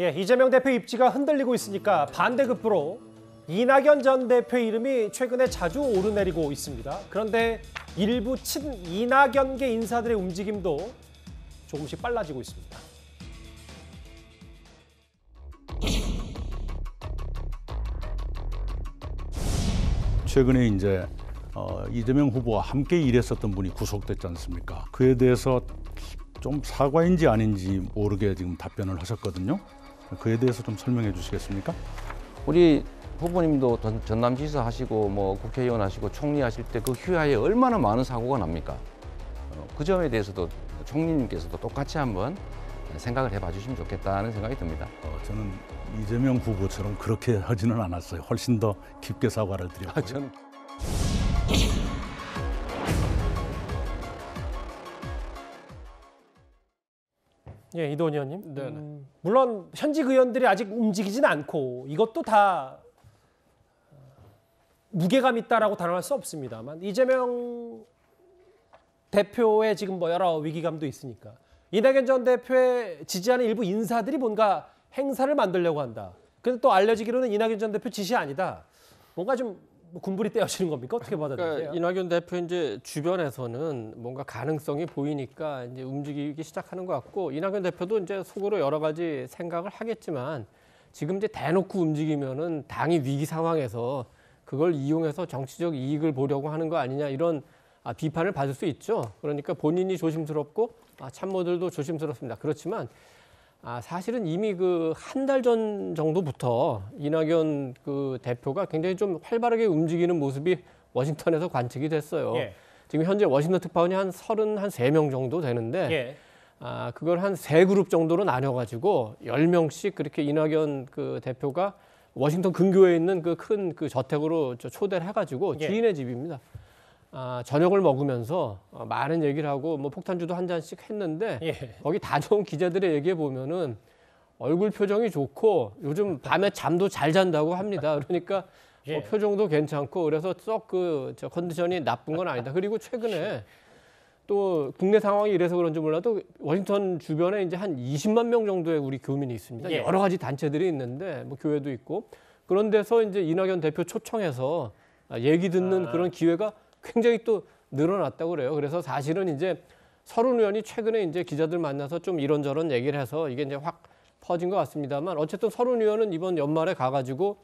예, 이재명 대표 입지가 흔들리고 있으니까 반대급부로 이낙연 전 대표 이름이 최근에 자주 오르내리고 있습니다. 그런데 일부 친 이낙연계 인사들의 움직임도 조금씩 빨라지고 있습니다. 최근에 이제 어, 이재명 후보와 함께 일했었던 분이 구속됐지 않습니까? 그에 대해서 좀 사과인지 아닌지 모르게 지금 답변을 하셨거든요. 그에 대해서 좀 설명해 주시겠습니까? 우리 후보님도 전남지사 하시고 뭐 국회의원 하시고 총리 하실 때 그 휴하에 얼마나 많은 사고가 납니까? 어, 그 점에 대해서도 총리님께서도 똑같이 한번 생각을 해봐 주시면 좋겠다는 생각이 듭니다. 어, 저는 이재명 후보처럼 그렇게 하지는 않았어요. 훨씬 더 깊게 사과를 드렸고요. 아, 저는... 예, 이도원 의원님. 네, 네 음, 물론 현직 의원들이 아직 움직이진 않고 이것도 다 어, 무게감 있다라고 단언할 수 없습니다만 이재명 대표의 지금 뭐 여러 위기감도 있으니까 이낙연 전 대표의 지지하는 일부 인사들이 뭔가 행사를 만들려고 한다. 근데 또 알려지기로는 이낙연 전 대표 지시 아니다. 뭔가 좀뭐 군불이 떼어지는 겁니까? 어떻게 그러니까 받아들이세요? 그러니까 이낙연 대표 이제 주변에서는 뭔가 가능성이 보이니까 이제 움직이기 시작하는 것 같고 이낙연 대표도 이제 속으로 여러 가지 생각을 하겠지만 지금 이제 대놓고 움직이면은 당이 위기 상황에서 그걸 이용해서 정치적 이익을 보려고 하는 거 아니냐 이런 아, 비판을 받을 수 있죠. 그러니까 본인이 조심스럽고 아, 참모들도 조심스럽습니다. 그렇지만 아, 사실은 이미 그 한 달 전 정도부터 이낙연 그 대표가 굉장히 좀 활발하게 움직이는 모습이 워싱턴에서 관측이 됐어요. 예. 지금 현재 워싱턴 특파원이 한3른한세명 정도 되는데 예. 아, 그걸 한 세 그룹 정도로 나눠 가지고 1 0명씩 그렇게 이낙연 그 대표가 워싱턴 근교에 있는 그 큰그 그 저택으로 초대를 해 가지고 예. 지인의 집입니다. 아, 저녁을 먹으면서 어, 많은 얘기를 하고 뭐 폭탄주도 한 잔씩 했는데 예. 거기 다 좋은 기자들의 얘기해 보면은 얼굴 표정이 좋고 요즘 밤에 잠도 잘 잔다고 합니다. 그러니까 뭐 예. 어, 표정도 괜찮고 그래서 썩그저 컨디션이 나쁜 건 아니다. 그리고 최근에 또 국내 상황이 이래서 그런지 몰라도 워싱턴 주변에 이제 한 20만 명 정도의 우리 교민이 있습니다. 예. 여러 가지 단체들이 있는데 뭐 교회도 있고 그런 데서 이제 이낙연 대표 초청해서 아, 얘기 듣는 아. 그런 기회가 굉장히 또 늘어났다고 그래요. 그래서 사실은 이제 서른 의원이 최근에 이제 기자들 만나서 좀 이런저런 얘기를 해서 이게 이제 확 퍼진 것 같습니다만 어쨌든 서른 의원은 이번 연말에 가가지고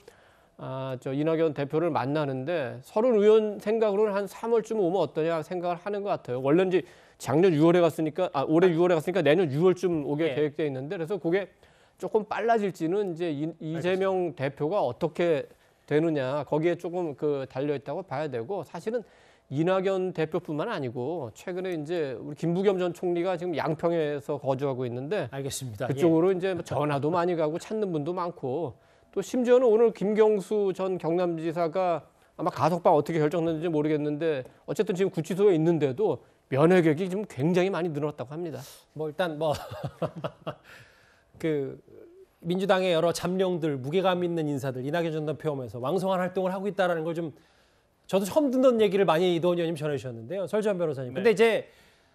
아, 저 이낙연 대표를 만나는데 서른 의원 생각으로는 한 3월쯤 오면 어떠냐 생각을 하는 것 같아요. 원래 는 작년 6월에 갔으니까 아, 올해 6월에 갔으니까 내년 6월쯤 오게 네. 예. 계획돼 있는데 그래서 그게 조금 빨라질지는 이제 이, 이재명 알겠습니다. 대표가 어떻게 되느냐 거기에 조금 그 달려 있다고 봐야 되고 사실은 이낙연 대표뿐만 아니고 최근에 이제 우리 김부겸 전 총리가 지금 양평에서 거주하고 있는데 알겠습니다. 그쪽으로 예. 이제 뭐 전화도 많이 가고 찾는 분도 많고 또 심지어는 오늘 김경수 전 경남지사가 아마 가석방 어떻게 결정됐는지 모르겠는데 어쨌든 지금 구치소에 있는데도 면회객이 지금 굉장히 많이 늘었다고 합니다. 뭐 일단 뭐 그 민주당의 여러 잠룡들 무게감 있는 인사들 이낙연 전 대표 오면서 왕성한 활동을 하고 있다라는 걸좀 저도 처음 듣는 얘기를 많이 이도원 의원님 전해주셨는데요. 설지현 변호사님. 네. 근데 이제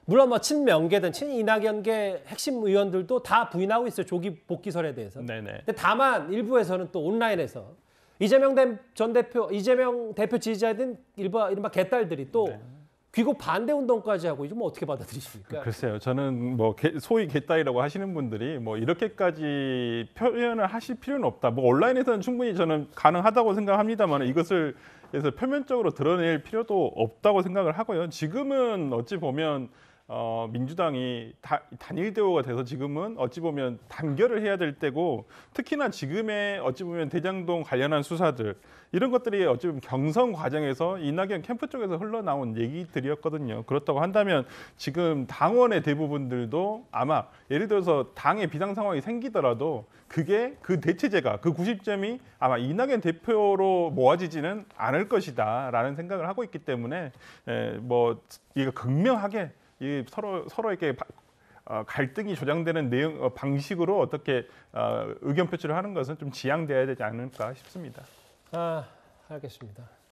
물론 뭐 친명계든 친이낙연계 핵심 의원들도 다 부인하고 있어요. 조기 복귀설에 대해서. 네네. 네. 근데 다만 일부에서는 또 온라인에서 이재명 전 대표, 이재명 대표 지지자인 일바, 이른바 개딸들이 또 네. 귀국 반대 운동까지 하고 이거 뭐 어떻게 받아들이십니까? 글쎄요. 저는 뭐 소위 개따이라고 하시는 분들이 뭐 이렇게까지 표현을 하실 필요는 없다. 뭐 온라인에서는 충분히 저는 가능하다고 생각합니다만 이것을 그래서 표면적으로 드러낼 필요도 없다고 생각을 하고요. 지금은 어찌 보면 어, 민주당이 다, 단일 대우가 돼서 지금은 어찌 보면 단결을 해야 될 때고 특히나 지금의 어찌 보면 대장동 관련한 수사들 이런 것들이 어찌 보면 경선 과정에서 이낙연 캠프 쪽에서 흘러나온 얘기들이었거든요. 그렇다고 한다면 지금 당원의 대부분들도 아마 예를 들어서 당의 비상 상황이 생기더라도 그게 그 대체제가 그 90점이 아마 이낙연 대표로 모아지지는 않을 것이다라는 생각을 하고 있기 때문에 에, 뭐 이거 극명하게 이 서로 서로에게 어, 갈등이 조장되는 내용 어, 방식으로 어떻게 어, 의견 표출을 하는 것은 좀 지양돼야 되지 않을까 싶습니다. 아 알겠습니다.